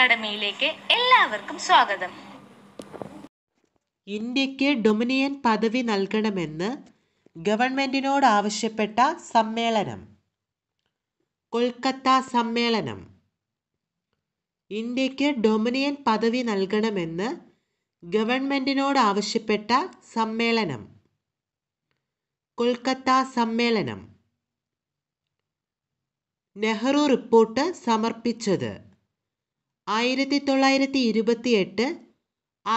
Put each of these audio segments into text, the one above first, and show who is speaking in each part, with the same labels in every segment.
Speaker 1: അക്കാഡമിയിലേക്ക് എല്ലാവർക്കും സ്വാഗതം ഇന്ത്യക്ക് ഡൊമിനിയൻ പദവി നൽകണമെന്ന് ഗവൺമെന്റിനോട് ആവശ്യപ്പെട്ട സമ്മേളനം കൊൽക്കത്ത സമ്മേളനം ഇന്ത്യക്ക് ഡൊമിനിയൻ പദവി നൽകണമെന്ന് ഗവൺമെന്റിനോട് ആവശ്യപ്പെട്ട സമ്മേളനം കൊൽക്കത്ത സമ്മേളനം നെഹ്റു റിപ്പോർട്ട് സമർപ്പിച്ചത് ആയിരത്തി തൊള്ളായിരത്തി ഇരുപത്തി എട്ട്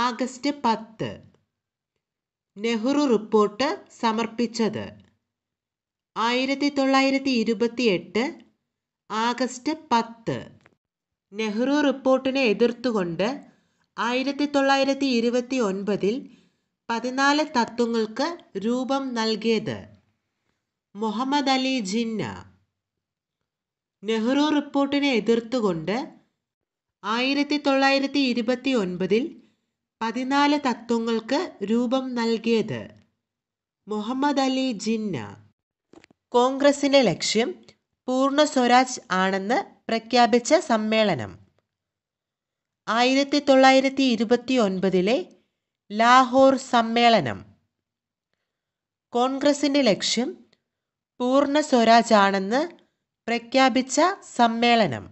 Speaker 1: ആഗസ്റ്റ് പത്ത് നെഹ്റു റിപ്പോർട്ട് സമർപ്പിച്ചത് ആയിരത്തി തൊള്ളായിരത്തി ഇരുപത്തി എട്ട് ആഗസ്റ്റ് പത്ത് നെഹ്റു റിപ്പോർട്ടിനെ എതിർത്തുകൊണ്ട് ആയിരത്തി തൊള്ളായിരത്തി ഇരുപത്തി ഒൻപതിൽ പതിനാല് തത്വങ്ങൾക്ക് രൂപം നൽകിയത് മുഹമ്മദ് അലി ജിന്ന നെഹ്റു റിപ്പോർട്ടിനെ എതിർത്തുകൊണ്ട് ആയിരത്തി തൊള്ളായിരത്തി ഇരുപത്തി ഒൻപതിൽ പതിനാല് തത്വങ്ങൾക്ക് രൂപം നൽകിയത് മുഹമ്മദ് അലി ജിന്ന കോൺഗ്രസിന്റെ ലക്ഷ്യം പൂർണ്ണ സ്വരാജ് ആണെന്ന് പ്രഖ്യാപിച്ച സമ്മേളനം ആയിരത്തി തൊള്ളായിരത്തി ഇരുപത്തി ഒൻപതിലെ ലാഹോർ സമ്മേളനം കോൺഗ്രസിന്റെ ലക്ഷ്യം പൂർണ്ണ സ്വരാജ് ആണെന്ന് പ്രഖ്യാപിച്ച സമ്മേളനം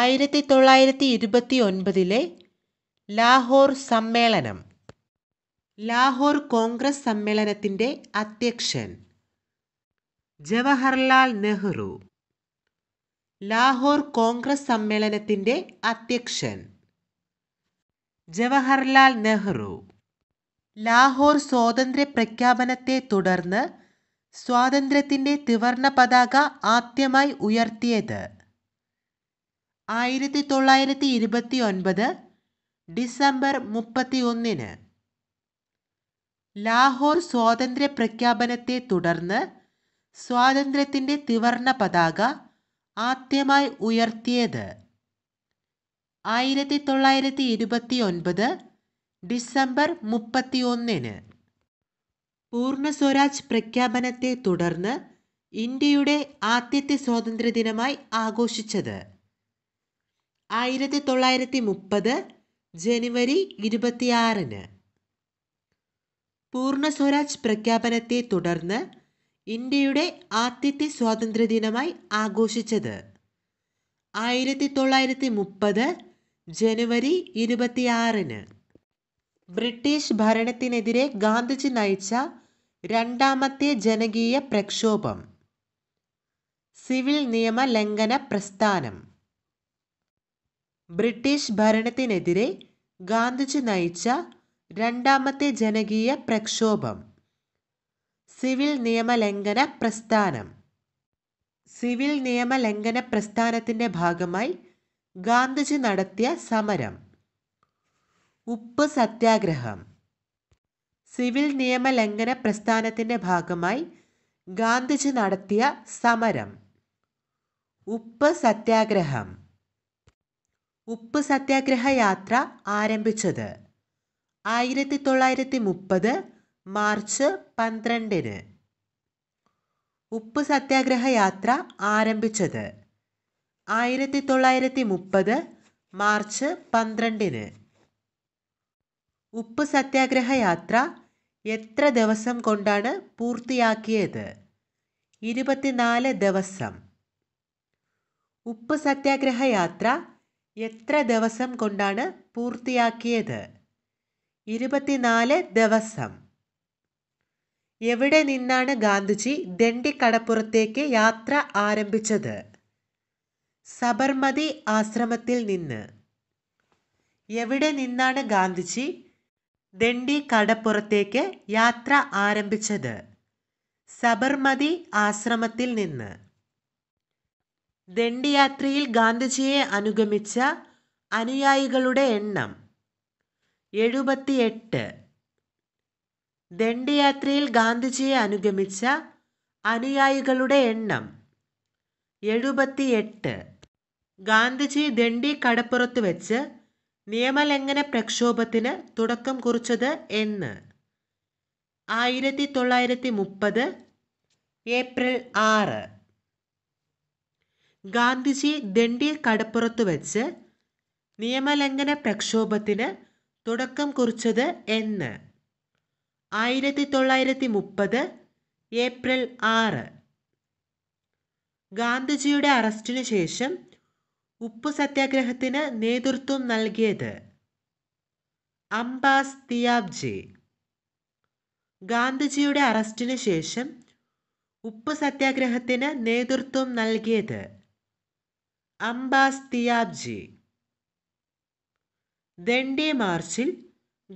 Speaker 1: ആയിരത്തി തൊള്ളായിരത്തി ഇരുപത്തി ഒൻപതിലെ ലാഹോർ സമ്മേളനം ലാഹോർ കോൺഗ്രസ് സമ്മേളനത്തിൻ്റെ അധ്യക്ഷൻ ജവഹർലാൽ നെഹ്റു ലാഹോർ കോൺഗ്രസ് സമ്മേളനത്തിൻ്റെ അധ്യക്ഷൻ ജവഹർലാൽ നെഹ്റു ലാഹോർ സ്വാതന്ത്ര്യ പ്രഖ്യാപനത്തെ തുടർന്ന് സ്വാതന്ത്ര്യത്തിൻ്റെ തിവർണ പതാക ആദ്യമായി ഉയർത്തിയത് ആയിരത്തി തൊള്ളായിരത്തി ഇരുപത്തി ഒൻപത് ഡിസംബർ മുപ്പത്തി ഒന്നിന് ലാഹോർ സ്വാതന്ത്ര്യ പ്രഖ്യാപനത്തെ തുടർന്ന് സ്വാതന്ത്ര്യത്തിൻ്റെ തിവർണ പതാക ആദ്യമായി ഉയർത്തിയത് ആയിരത്തി തൊള്ളായിരത്തി ഇരുപത്തി ഒൻപത് ഡിസംബർ മുപ്പത്തി ഒന്നിന് പൂർണ്ണ സ്വരാജ് പ്രഖ്യാപനത്തെ തുടർന്ന് ഇന്ത്യയുടെ ആദ്യത്തെ സ്വാതന്ത്ര്യ ദിനമായി ആഘോഷിച്ചത് ആയിരത്തി തൊള്ളായിരത്തി മുപ്പത് ജനുവരി ഇരുപത്തിയാറിന് പൂർണ്ണ സ്വരാജ് പ്രഖ്യാപനത്തെ തുടർന്ന് ഇന്ത്യയുടെ ആദ്യത്തെ ദിനമായി ആഘോഷിച്ചത് ആയിരത്തി തൊള്ളായിരത്തി മുപ്പത് ജനുവരി ഇരുപത്തിയാറിന് ബ്രിട്ടീഷ് ഭരണത്തിനെതിരെ ഗാന്ധിജി നയിച്ച രണ്ടാമത്തെ ജനകീയ പ്രക്ഷോഭം സിവിൽ നിയമ ലംഘന പ്രസ്ഥാനം ബ്രിട്ടീഷ് ഭരണത്തിനെതിരെ ഗാന്ധിജി നയിച്ച രണ്ടാമത്തെ ജനകീയ പ്രക്ഷോഭം സിവിൽ നിയമലംഘന പ്രസ്ഥാനം സിവിൽ നിയമലംഘന പ്രസ്ഥാനത്തിൻ്റെ ഭാഗമായി ഗാന്ധിജി നടത്തിയ സമരം ഉപ്പ് സത്യാഗ്രഹം സിവിൽ നിയമലംഘന പ്രസ്ഥാനത്തിൻ്റെ ഭാഗമായി ഗാന്ധിജി നടത്തിയ സമരം ഉപ്പ് സത്യാഗ്രഹം ഉപ്പ് സത്യാഗ്രഹ യാത്ര ആരംഭിച്ചത് ആയിരത്തി തൊള്ളായിരത്തി മുപ്പത് മാർച്ച് പന്ത്രണ്ടിന് ഉപ്പ് സത്യാഗ്രഹ യാത്ര ആരംഭിച്ചത് ആയിരത്തി തൊള്ളായിരത്തി മുപ്പത് മാർച്ച് പന്ത്രണ്ടിന് ഉപ്പ് സത്യാഗ്രഹ യാത്ര എത്ര ദിവസം കൊണ്ടാണ് പൂർത്തിയാക്കിയത് ഇരുപത്തിനാല് ദിവസം ഉപ്പ് സത്യാഗ്രഹ യാത്ര എത്ര ദിവസം കൊണ്ടാണ് പൂർത്തിയാക്കിയത് ഇരുപത്തിനാല് ദിവസം എവിടെ നിന്നാണ് ഗാന്ധിജി ദണ്ഡിക്കടപ്പുറത്തേക്ക് യാത്ര ആരംഭിച്ചത് സബർമതി ആശ്രമത്തിൽ നിന്ന് എവിടെ നിന്നാണ് ഗാന്ധിജി ദണ്ഡി കടപ്പുറത്തേക്ക് യാത്ര ആരംഭിച്ചത് സബർമതി ആശ്രമത്തിൽ നിന്ന് ദണ്ഡിയാത്രയിൽ ഗാന്ധിജിയെ അനുഗമിച്ച അനുയായികളുടെ എണ്ണം എഴുപത്തിയെട്ട് ദണ്ഡിയാത്രയിൽ ഗാന്ധിജിയെ അനുഗമിച്ച അനുയായികളുടെ എണ്ണം എഴുപത്തിയെട്ട് ഗാന്ധിജി ദണ്ഡി കടപ്പുറത്ത് വെച്ച് നിയമലംഘന പ്രക്ഷോഭത്തിന് തുടക്കം കുറിച്ചത് എന്ന് ആയിരത്തി തൊള്ളായിരത്തി മുപ്പത് ഏപ്രിൽ ആറ് ഗാന്ധിജി ദണ്ഡി കടപ്പുറത്ത് വച്ച് നിയമലംഘന പ്രക്ഷോഭത്തിന് തുടക്കം കുറിച്ചത് എന്ന് ആയിരത്തി തൊള്ളായിരത്തി മുപ്പത് ഏപ്രിൽ ആറ് ഗാന്ധിജിയുടെ അറസ്റ്റിനു ശേഷം ഉപ്പു സത്യാഗ്രഹത്തിന് നേതൃത്വം നൽകിയത് അംബാസ് തിയാബ്ജി ഗാന്ധിജിയുടെ അറസ്റ്റിനു ശേഷം ഉപ്പ് സത്യാഗ്രഹത്തിന് നേതൃത്വം നൽകിയത് അംബാസ്തിയാബ്ജെ ദണ്ഡെ മാർച്ചിൽ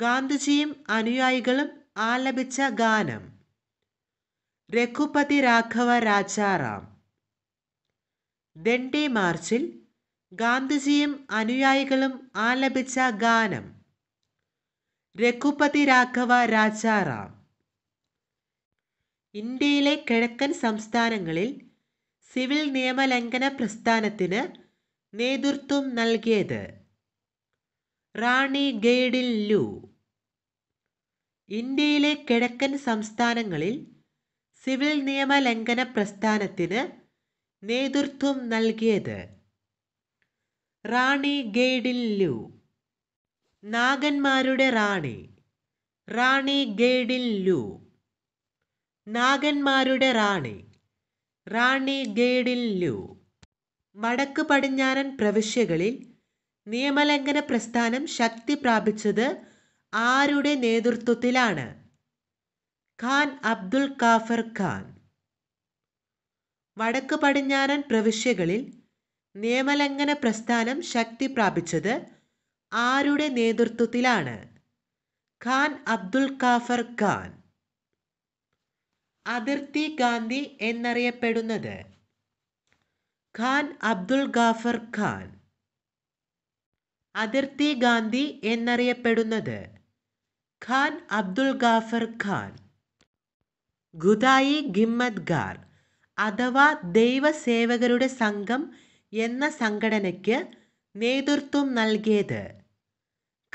Speaker 1: ഗാന്ധിജിയും അനുയായികളും ആലപിച്ച ഗാനം രഘുപതി രാഘവ രാജാറാം ദണ്ഡെ മാർച്ചിൽ ഗാന്ധിജിയും അനുയായികളും ആലപിച്ച ഗാനം രഘുപതി രാഘവ രാജാറാം ഇന്ത്യയിലെ കിഴക്കൻ സംസ്ഥാനങ്ങളിൽ സിവിൽ നിയമലംഘന പ്രസ്ഥാനത്തിന് നേതൃത്വം നൽകിയത് റാണി ഗെയ്ഡിൻ ലു ഇന്ത്യയിലെ കിഴക്കൻ സംസ്ഥാനങ്ങളിൽ സിവിൽ നിയമലംഘന പ്രസ്ഥാനത്തിന് നേതൃത്വം നൽകിയത് റാണി ഗെയ്ഡിൻ ലു നാഗന്മാരുടെ റാണി റാണി ഗെയ്ഡിൻ ലു നാഗന്മാരുടെ റാണി റാണി ഗേഡില്ലു വടക്ക് പടിഞ്ഞാറൻ പ്രവിശ്യകളിൽ നിയമലംഘന പ്രസ്ഥാനം ശക്തി പ്രാപിച്ചത് ആരുടെ നേതൃത്വത്തിലാണ് ഖാൻ അബ്ദുൽ കാഫർ ഖാൻ വടക്ക് പടിഞ്ഞാറൻ പ്രവിശ്യകളിൽ നിയമലംഘന പ്രസ്ഥാനം ശക്തി പ്രാപിച്ചത് ആരുടെ നേതൃത്വത്തിലാണ് ഖാൻ അബ്ദുൽ കാഫർ ഖാൻ അതിർത്തി ഗാന്ധി എന്നറിയപ്പെടുന്നത് ഖാൻ അബ്ദുൾ ഗാഫർ ഖാൻ അതിർത്തി ഗാന്ധി എന്നറിയപ്പെടുന്നത് ഖാൻ അബ്ദുൾ ഗാഫർ ഖാൻ ഖുദായി ഗിമ്മത്ഗാർ അഥവാ ദൈവസേവകരുടെ സംഘം എന്ന സംഘടനയ്ക്ക് നേതൃത്വം നൽകിയത്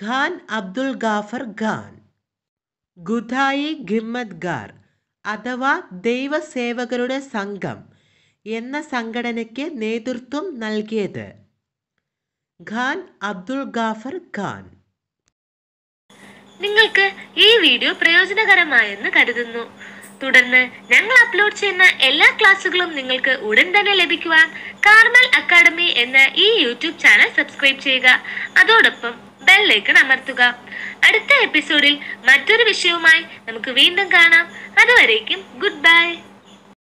Speaker 1: ഖാൻ അബ്ദുൾ ഗാഫർ ഖാൻ ഖുദായി ഗിമ്മത്ഗാർ അഥവാ ദൈവസേവകരുടെ സംഘം എന്ന സംഘടനയ്ക്ക് നേതൃത്വം നൽകിയത് ഖാൻ അബ്ദുൾ ഗാഫർ ഖാൻ നിങ്ങൾക്ക് ഈ വീഡിയോ പ്രയോജനകരമായെന്ന് കരുതുന്നു തുടർന്ന് ഞങ്ങൾ അപ്ലോഡ് ചെയ്യുന്ന എല്ലാ ക്ലാസ്സുകളും നിങ്ങൾക്ക് ഉടൻ തന്നെ ലഭിക്കുവാൻ കാർമൽ അക്കാഡമി എന്ന ഈ യൂട്യൂബ് ചാനൽ സബ്സ്ക്രൈബ് ചെയ്യുക അതോടൊപ്പം ബെല്ലേക്ക് അമർത്തുക അടുത്ത എപ്പിസോഡിൽ മറ്റൊരു വിഷയവുമായി നമുക്ക് വീണ്ടും കാണാം അതുവരേക്കും ഗുഡ് ബൈ